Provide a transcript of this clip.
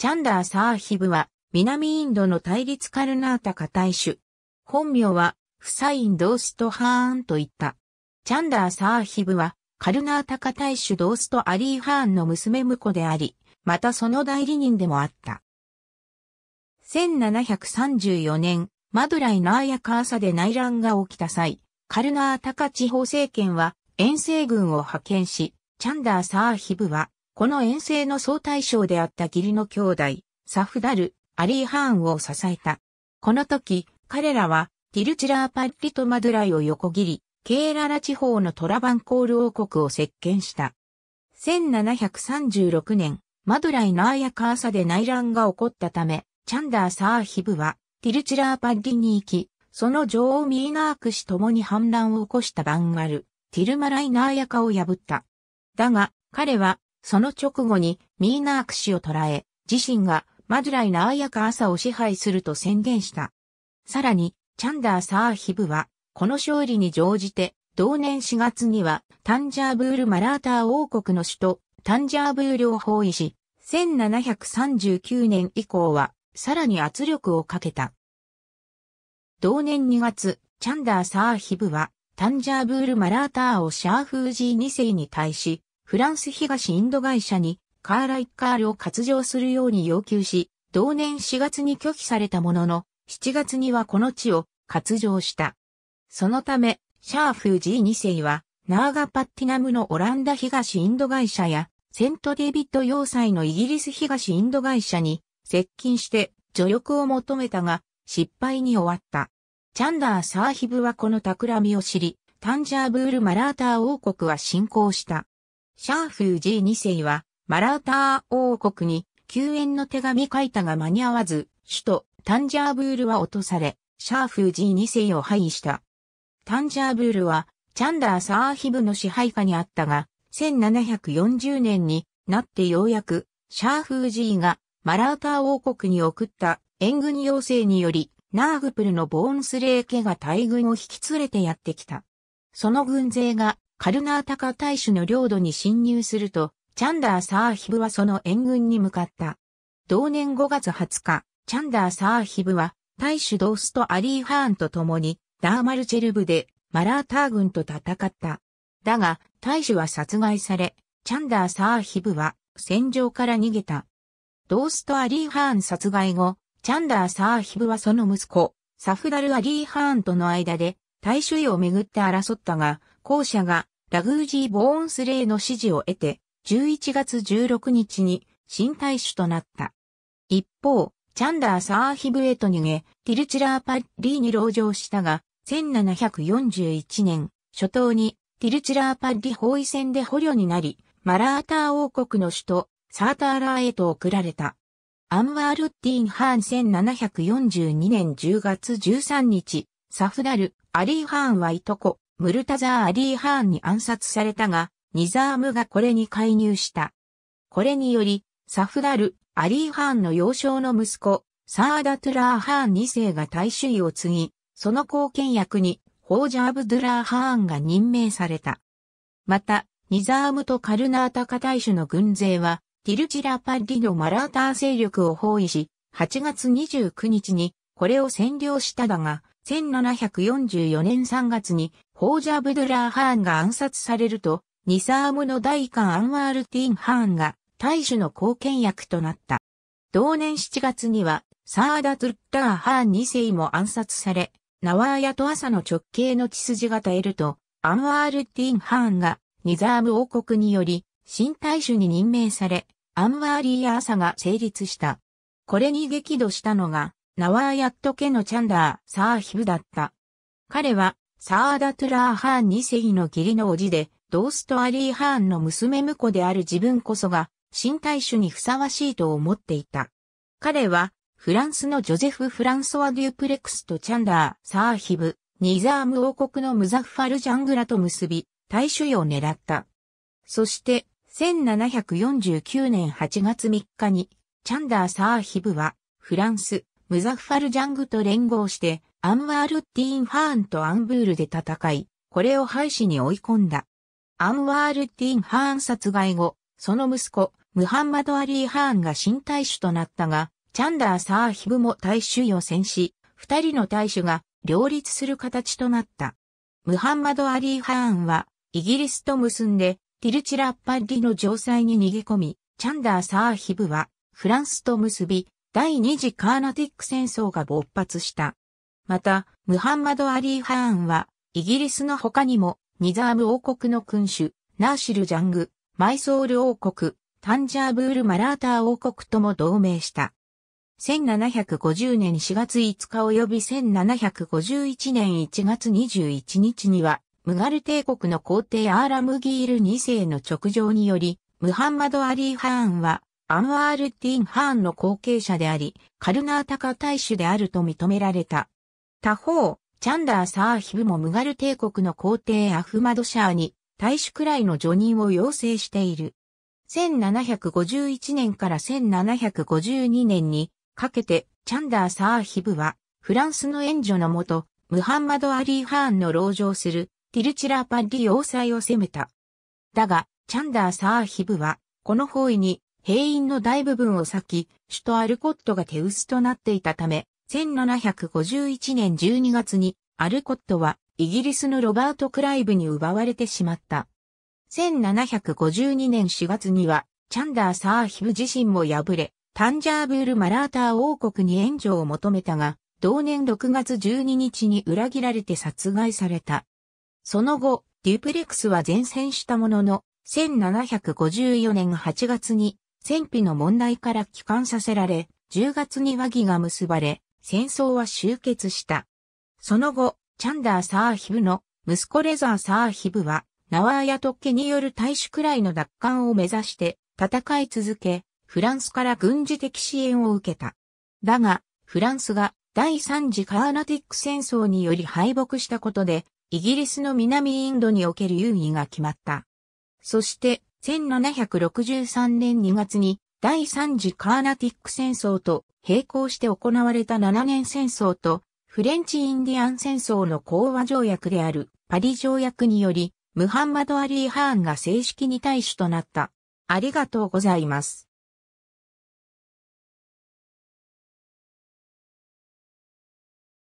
チャンダー・サーヒブは、南インドの対立カルナータカ大使。本名は、フサイン・ドースト・ハーンと言った。チャンダー・サーヒブは、カルナータカ大使。ドースト・アリー・ハーンの娘婿であり、またその代理人でもあった。1734年、マドライ・ナーヤ・カーサで内乱が起きた際、カルナータカ地方政権は、遠征軍を派遣し、チャンダー・サーヒブは、この遠征の総大将であった義理の兄弟、サフダル、アリー・ハーンを支えた。この時、彼らは、ティルチラーパッリとマドゥライを横切り、ケーララ地方のトラバンコール王国を席巻した。1736年、マドゥライのアヤカーサで内乱が起こったため、チャンダー・サーヒブは、ティルチラーパッリに行き、その女王ミーナーク氏ともに反乱を起こしたバンガル、ティルマライナーヤカを破った。だが、彼はその直後にミーナーク氏を捕らえ、自身がマドゥライナーヤカ朝を支配すると宣言した。さらに、チャンダー・サーヒブは、この勝利に乗じて、同年4月には、タンジャーブール・マラーター王国の首都、タンジャーブールを包囲し、1739年以降は、さらに圧力をかけた。同年2月、チャンダー・サーヒブは、タンジャーブール・マラーターをシャーフージー2世に対し、フランス東インド会社にカーラ・イッカールを活用するように要求し、同年4月に拒否されたものの、7月にはこの地を割譲した。そのため、シャーフー G2 世は、ナーガ・パッティナムのオランダ東インド会社や、セント・デビッド要塞のイギリス東インド会社に接近して助力を求めたが、失敗に終わった。チャンダー・サーヒブはこの企みを知り、タンジャーブール・マラーター王国は侵攻した。シャーフージー2世は、マラーター王国に救援の手紙書いたが間に合わず、首都タンジャーブールは落とされ、シャーフージー2世を廃位した。タンジャーブールは、チャンダーサーヒブの支配下にあったが、1740年になってようやく、シャーフージーがマラーター王国に送った援軍要請により、ナーグプルのボーンスレー家が大軍を引き連れてやってきた。その軍勢がカルナータカ大使の領土に侵入すると、チャンダー・サーヒブはその援軍に向かった。同年5月20日、チャンダー・サーヒブは、大使ドーストアリー・ハーンと共に、ダーマルチェルブで、マラーター軍と戦った。だが、大使は殺害され、チャンダー・サーヒブは、戦場から逃げた。ドーストアリー・ハーン殺害後、チャンダー・サーヒブはその息子、サフダル・アリー・ハーンとの間で、大衆をめぐって争ったが、後者がラグージー・ボーンスレイの支持を得て、11月16日に新大使となった。一方、チャンダーサーヒブへと逃げ、ティルチラーパッリーに籠城したが、1741年、初頭にティルチラーパッリ包囲戦で捕虜になり、マラーター王国の首都、サーターラーへと送られた。アンワールッティン・ハーン1742年10月13日、サフダル、アリー・ハーンはいとこ、ムルタザー・アリー・ハーンに暗殺されたが、ニザームがこれに介入した。これにより、サフダル、アリー・ハーンの幼少の息子、サーダ・トゥラー・ハーン2世が大衆位を継ぎ、その後見役に、ホージャアブ・ドゥラー・ハーンが任命された。また、ニザームとカルナータカ大主の軍勢は、ティルチラ・パッリのマラーター勢力を包囲し、8月29日にこれを占領しただが、1744年3月にホージャ・ブドゥラー・ハーンが暗殺されると、ニサームの大官アンワール・ティン・ハーンが大主の貢献役となった。同年7月には、サーダ・トゥッター・ハーン2世も暗殺され、ナワーヤと朝の直系の血筋が絶えると、アンワール・ティン・ハーンがニザーム王国により、新大主に任命され、アンワーリー・アーサが成立した。これに激怒したのが、ナワーヤット家のチャンダー・サーヒブだった。彼はサーダトゥラー・ハーン2世の義理の叔父で、ドースト・アリー・ハーンの娘婿である自分こそが、新大衆にふさわしいと思っていた。彼は、フランスのジョゼフ・フランソワ・デュプレクスとチャンダー・サーヒブ、ニザーム王国のムザファル・ジャングラと結び、大衆を狙った。そして、1749年8月3日に、チャンダー・サーヒブは、フランス、ムザッファルジャングと連合して、アンワールテディーン・ハーンとアンブールで戦い、これを廃止に追い込んだ。アンワールテディーン・ハーン殺害後、その息子、ムハンマド・アリー・ハーンが新大主となったが、チャンダー・サーヒブも大使予選し、二人の大使が両立する形となった。ムハンマド・アリー・ハーンは、イギリスと結んで、ティルチラッパッリの城塞に逃げ込み、チャンダー・サーヒブは、フランスと結び、第二次カーナティック戦争が勃発した。また、ムハンマド・アリー・ハーンは、イギリスの他にも、ニザーム王国の君主、ナーシル・ジャング、マイソール王国、タンジャーブール・マラーター王国とも同盟した。1750年4月5日及び1751年1月21日には、ムガル帝国の皇帝アーラムギール2世の直上により、ムハンマド・アリー・ハーンは、アムアール・ティン・ハーンの後継者であり、カルナータカ大使であると認められた。他方、チャンダー・サーヒブもムガル帝国の皇帝アフマドシャーに大使くらいの助任を要請している。1751年から1752年にかけてチャンダー・サーヒブはフランスの援助のもと、ムハンマド・アリー・ハーンの籠城するティルチラーパッリ要塞を攻めた。だが、チャンダー・サーヒブはこの方位に兵員の大部分を割き、首都アルコットが手薄となっていたため、1751年12月にアルコットはイギリスのロバート・クライブに奪われてしまった。1752年4月には、チャンダー・サーヒブ自身も敗れ、タンジャーブール・マラーター王国に援助を求めたが、同年6月12日に裏切られて殺害された。その後、デュプレクスは前線したものの、1754年8月に戦費の問題から帰還させられ、10月に和議が結ばれ、戦争は終結した。その後、チャンダー・サーヒブの息子レザー・サーヒブは、ナワーヤトッケによる大使くらいの奪還を目指して戦い続け、フランスから軍事的支援を受けた。だが、フランスが第三次カーナティック戦争により敗北したことで、イギリスの南インドにおける優位が決まった。そして、1763年2月に第3次カーナティック戦争と並行して行われた7年戦争とフレンチ・インディアン戦争の講和条約であるパリ条約によりムハンマド・アリー・ハーンが正式に大使となった。ありがとうございます。